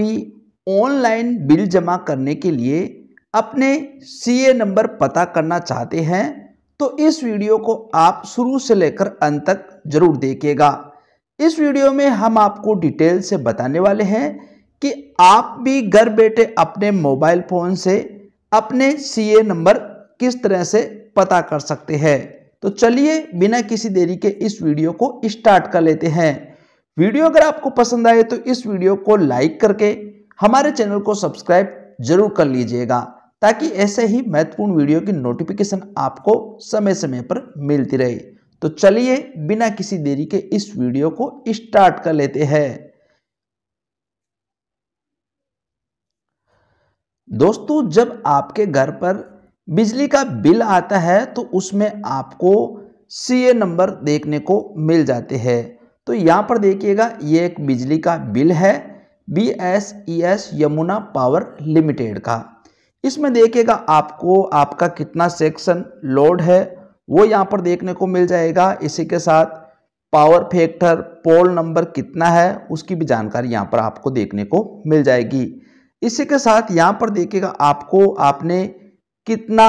भी online bill जमा करने के लिए अपने सीए नंबर पता करना चाहते हैं तो इस वीडियो को आप शुरू से लेकर अंत तक जरूर देखिएगा इस वीडियो में हम आपको डिटेल से बताने वाले हैं कि आप भी घर बैठे अपने मोबाइल फ़ोन से अपने सीए नंबर किस तरह से पता कर सकते हैं तो चलिए बिना किसी देरी के इस वीडियो को स्टार्ट कर लेते हैं वीडियो अगर आपको पसंद आए तो इस वीडियो को लाइक करके हमारे चैनल को सब्सक्राइब जरूर कर लीजिएगा ताकि ऐसे ही महत्वपूर्ण वीडियो की नोटिफिकेशन आपको समय समय पर मिलती रहे तो चलिए बिना किसी देरी के इस वीडियो को स्टार्ट कर लेते हैं दोस्तों जब आपके घर पर बिजली का बिल आता है तो उसमें आपको सीए नंबर देखने को मिल जाते हैं तो यहाँ पर देखिएगा ये एक बिजली का बिल है B S E S Yamuna power limited का इसमें देखिएगा आपको आपका कितना सेक्शन लोड है वो यहाँ पर देखने को मिल जाएगा इसी के साथ पावर फैक्टर पोल नंबर कितना है उसकी भी जानकारी यहाँ पर आपको देखने को मिल जाएगी इसी के साथ यहाँ पर देखिएगा आपको आपने कितना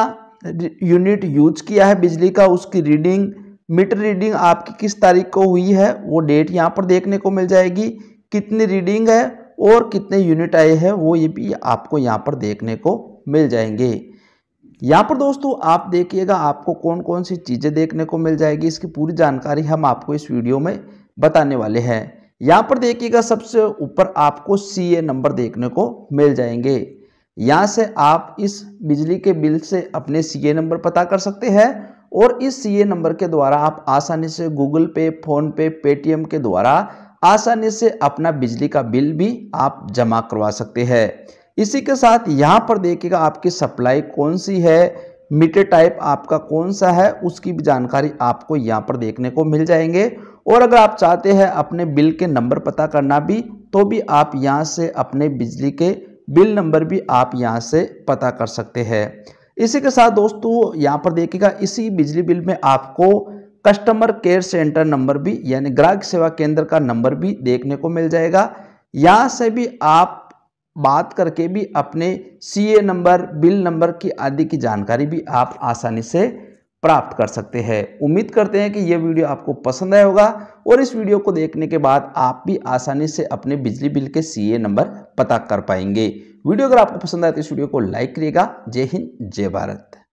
यूनिट यूज किया है बिजली का उसकी रीडिंग मीटर रीडिंग आपकी किस तारीख को हुई है वो डेट यहाँ पर देखने को मिल जाएगी कितनी रीडिंग है और कितने यूनिट आए हैं वो ये भी आपको यहाँ पर देखने को मिल जाएंगे यहाँ पर दोस्तों आप देखिएगा आपको कौन कौन सी चीज़ें देखने को मिल जाएगी इसकी पूरी जानकारी हम आपको इस वीडियो में बताने वाले हैं यहाँ पर देखिएगा सबसे ऊपर आपको सी ए नंबर देखने को मिल जाएंगे यहाँ से आप इस बिजली के बिल से अपने सी ए नंबर पता कर सकते हैं और इस सीए नंबर के द्वारा आप आसानी से गूगल पे फोन पे पेटीएम के द्वारा आसानी से अपना बिजली का बिल भी आप जमा करवा सकते हैं इसी के साथ यहाँ पर देखिएगा आपकी सप्लाई कौन सी है मीटर टाइप आपका कौन सा है उसकी भी जानकारी आपको यहाँ पर देखने को मिल जाएंगे और अगर आप चाहते हैं अपने बिल के नंबर पता करना भी तो भी आप यहाँ से अपने बिजली के बिल नंबर भी आप यहाँ से पता कर सकते हैं इसी के साथ दोस्तों यहाँ पर देखिएगा इसी बिजली बिल में आपको कस्टमर केयर सेंटर नंबर भी यानी ग्राहक सेवा केंद्र का नंबर भी देखने को मिल जाएगा यहाँ से भी आप बात करके भी अपने सी नंबर बिल नंबर की आदि की जानकारी भी आप आसानी से प्राप्त कर सकते हैं उम्मीद करते हैं कि ये वीडियो आपको पसंद आया होगा और इस वीडियो को देखने के बाद आप भी आसानी से अपने बिजली बिल के सीए नंबर पता कर पाएंगे वीडियो अगर आपको पसंद आए तो इस वीडियो को लाइक करिएगा जय हिंद जय भारत